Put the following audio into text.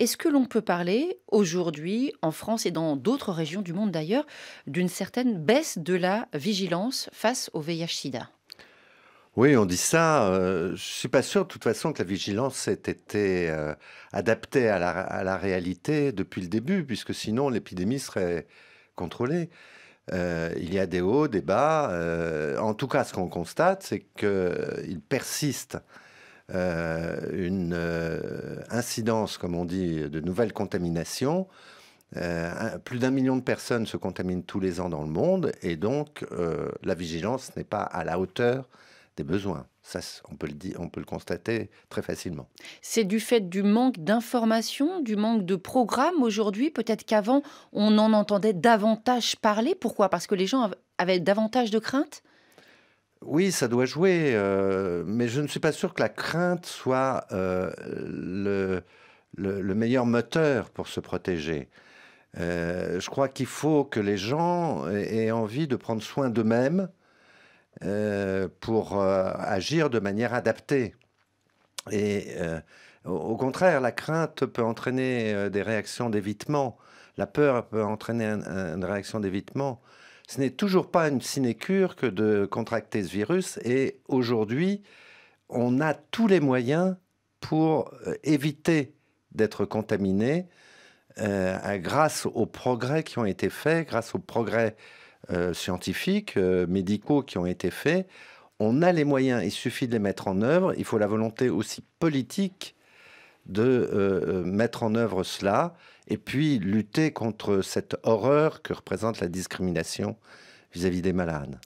Est-ce que l'on peut parler aujourd'hui, en France et dans d'autres régions du monde d'ailleurs, d'une certaine baisse de la vigilance face au VIH-Sida oui, on dit ça. Euh, je ne suis pas sûr, de toute façon, que la vigilance ait été euh, adaptée à la, réalité depuis le début, puisque sinon l'épidémie serait contrôlée. Euh, il y a des hauts, des bas. en tout cas, ce qu'on constate, c'est qu'il persiste euh, une euh, incidence, comme on dit, de nouvelles contaminations. Euh, plus d'un million de personnes se contaminent tous les ans dans le monde et donc la vigilance n'est pas à la hauteur des besoins. Ça, on peut le dire, on peut le constater très facilement. C'est du fait du manque d'informations, du manque de programmes aujourd'hui. Peut-être qu'avant, on en entendait davantage parler. Pourquoi Parce que les gens avaient davantage de craintes oui, ça doit jouer, euh, mais je ne suis pas sûr que la crainte soit euh, le, meilleur moteur pour se protéger. Euh, je crois qu'il faut que les gens aient, envie de prendre soin d'eux-mêmes pour agir de manière adaptée. Et au, contraire, la crainte peut entraîner des réactions d'évitement. La peur peut entraîner une réaction d'évitement. Ce n'est toujours pas une sinécure que de contracter ce virus et aujourd'hui, on a tous les moyens pour euh, éviter d'être contaminé euh, grâce aux progrès qui ont été faits, grâce aux progrès euh, scientifiques, médicaux qui ont été faits. On a les moyens, il suffit de les mettre en œuvre. Il faut la volonté aussi politique de euh, euh, mettre en œuvre cela et puis lutter contre cette horreur que représente la discrimination vis-à-vis des malades.